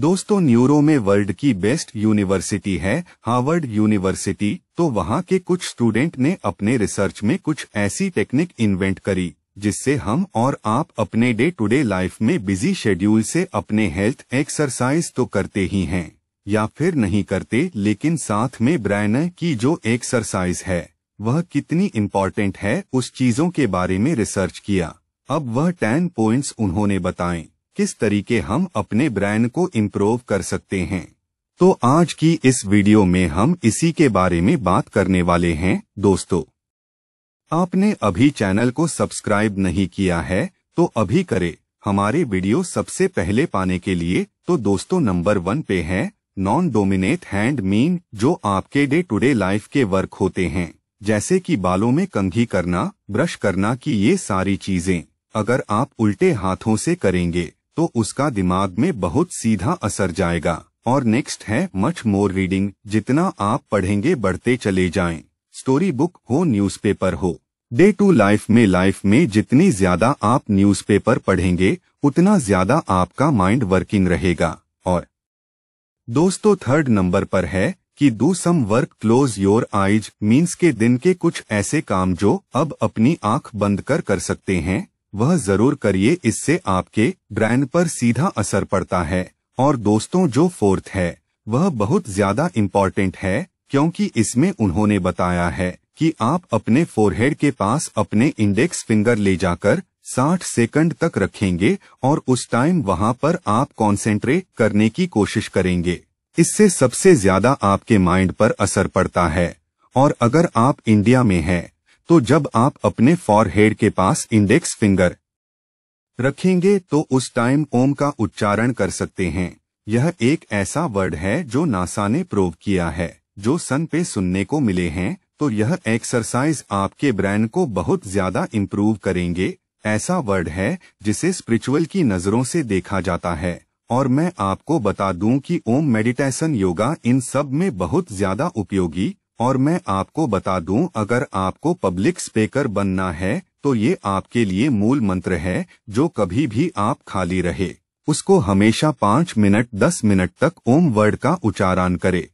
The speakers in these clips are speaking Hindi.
दोस्तों न्यूरो में वर्ल्ड की बेस्ट यूनिवर्सिटी है हार्वर्ड यूनिवर्सिटी तो वहाँ के कुछ स्टूडेंट ने अपने रिसर्च में कुछ ऐसी टेक्निक इन्वेंट करी जिससे हम और आप अपने डे टू डे लाइफ में बिजी शेड्यूल से अपने हेल्थ एक्सरसाइज तो करते ही हैं या फिर नहीं करते लेकिन साथ में ब्रायन की जो एक्सरसाइज है वह कितनी इम्पोर्टेंट है उस चीजों के बारे में रिसर्च किया अब वह टेन पॉइंट्स उन्होंने बताएं किस तरीके हम अपने ब्रांड को इम्प्रूव कर सकते हैं तो आज की इस वीडियो में हम इसी के बारे में बात करने वाले हैं दोस्तों आपने अभी चैनल को सब्सक्राइब नहीं किया है तो अभी करें हमारे वीडियो सबसे पहले पाने के लिए तो दोस्तों नंबर वन पे है नॉन डोमिनेट हैंड मीन जो आपके डे टू डे लाइफ के वर्क होते हैं जैसे कि बालों में कंघी करना ब्रश करना की ये सारी चीजें अगर आप उल्टे हाथों से करेंगे तो उसका दिमाग में बहुत सीधा असर जाएगा और नेक्स्ट है मच मोर रीडिंग जितना आप पढ़ेंगे बढ़ते चले जाएं। स्टोरी बुक हो न्यूज़पेपर हो डे टू लाइफ में लाइफ में जितनी ज्यादा आप न्यूज़पेपर पढ़ेंगे उतना ज्यादा आपका माइंड वर्किंग रहेगा और दोस्तों थर्ड नंबर पर है कि do some work close your eyes means के दिन के कुछ ऐसे काम जो अब अपनी आंख बंद कर कर सकते हैं वह जरूर करिए इससे आपके ब्रांड पर सीधा असर पड़ता है और दोस्तों जो फोर्थ है वह बहुत ज्यादा इम्पोर्टेंट है क्योंकि इसमें उन्होंने बताया है कि आप अपने फोरहेड के पास अपने इंडेक्स फिंगर ले जाकर 60 सेकंड तक रखेंगे और उस टाइम वहां पर आप कॉन्सेंट्रेट करने की कोशिश करेंगे इससे सबसे ज्यादा आपके माइंड पर असर पड़ता है और अगर आप इंडिया में हैं तो जब आप अपने फॉरहेड के पास इंडेक्स फिंगर रखेंगे तो उस टाइम ओम का उच्चारण कर सकते हैं यह एक ऐसा वर्ड है जो नासा ने प्रूव किया है जो सन पे सुनने को मिले हैं तो यह एक्सरसाइज आपके ब्रेन को बहुत ज्यादा इम्प्रूव करेंगे ऐसा वर्ड है जिसे स्पिरिचुअल की नज़रों से देखा जाता है और मैं आपको बता दूं कि ओम मेडिटेशन योगा इन सब में बहुत ज्यादा उपयोगी और मैं आपको बता दूं अगर आपको पब्लिक स्पीकर बनना है तो ये आपके लिए मूल मंत्र है जो कभी भी आप खाली रहे उसको हमेशा पाँच मिनट दस मिनट तक ओम वर्ड का उच्चारण करे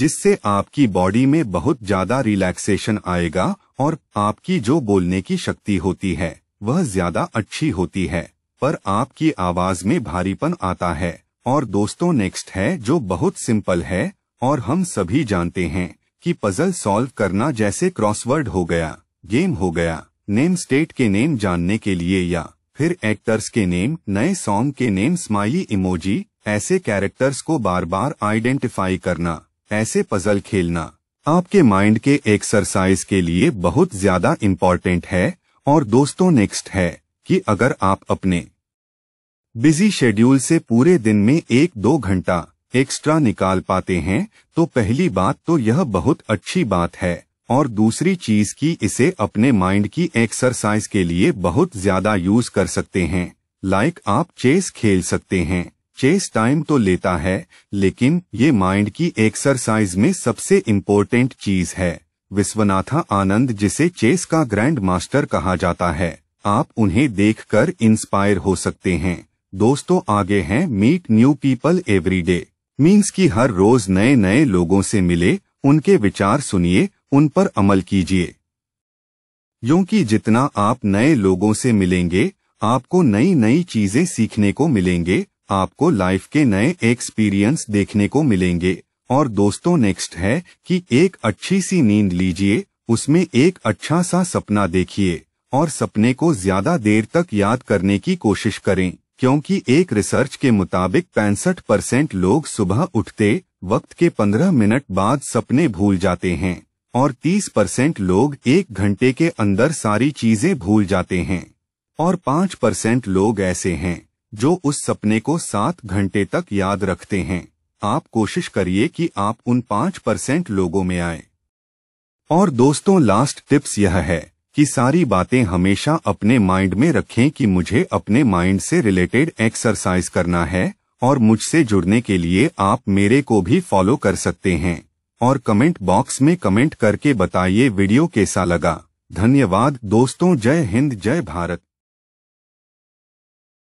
जिससे आपकी बॉडी में बहुत ज्यादा रिलैक्सेशन आएगा और आपकी जो बोलने की शक्ति होती है वह ज्यादा अच्छी होती है पर आपकी आवाज में भारीपन आता है और दोस्तों नेक्स्ट है जो बहुत सिंपल है और हम सभी जानते हैं कि पजल सॉल्व करना जैसे क्रॉसवर्ड हो गया गेम हो गया नेम स्टेट के नेम जानने के लिए या फिर एक्टर्स के नेम नए सॉन्ग के नेम स्माइली इमोजी ऐसे कैरेक्टर्स को बार बार आइडेंटिफाई करना ऐसे पजल खेलना आपके माइंड के एक्सरसाइज के लिए बहुत ज्यादा इम्पोर्टेंट है और दोस्तों नेक्स्ट है कि अगर आप अपने बिजी शेड्यूल से पूरे दिन में एक दो घंटा एक्स्ट्रा निकाल पाते हैं तो पहली बात तो यह बहुत अच्छी बात है और दूसरी चीज की इसे अपने माइंड की एक्सरसाइज के लिए बहुत ज्यादा यूज कर सकते हैं लाइक आप चेस खेल सकते हैं चेस टाइम तो लेता है लेकिन ये माइंड की एक्सरसाइज में सबसे इम्पोर्टेंट चीज है विश्वनाथा आनंद जिसे चेस का ग्रैंड मास्टर कहा जाता है आप उन्हें देखकर इंस्पायर हो सकते हैं दोस्तों आगे हैं meet new people everyday means की हर रोज नए नए लोगों से मिले उनके विचार सुनिए उन पर अमल कीजिए क्योंकि जितना आप नए लोगों से मिलेंगे आपको नई नई चीजें सीखने को मिलेंगे आपको लाइफ के नए एक्सपीरियंस देखने को मिलेंगे और दोस्तों नेक्स्ट है कि एक अच्छी सी नींद लीजिए उसमें एक अच्छा सा सपना देखिए और सपने को ज्यादा देर तक याद करने की कोशिश करें क्योंकि एक रिसर्च के मुताबिक पैंसठ परसेंट लोग सुबह उठते वक्त के 15 मिनट बाद सपने भूल जाते हैं और 30 परसेंट लोग एक घंटे के अंदर सारी चीजें भूल जाते हैं और 5 परसेंट लोग ऐसे हैं जो उस सपने को सात घंटे तक याद रखते हैं आप कोशिश करिए कि आप उन पाँच परसेंट लोगों में आए और दोस्तों लास्ट टिप्स यह है कि सारी बातें हमेशा अपने माइंड में रखें कि मुझे अपने माइंड से रिलेटेड एक्सरसाइज करना है और मुझसे जुड़ने के लिए आप मेरे को भी फॉलो कर सकते हैं और कमेंट बॉक्स में कमेंट करके बताइए वीडियो कैसा लगा धन्यवाद दोस्तों जय हिंद जय भारत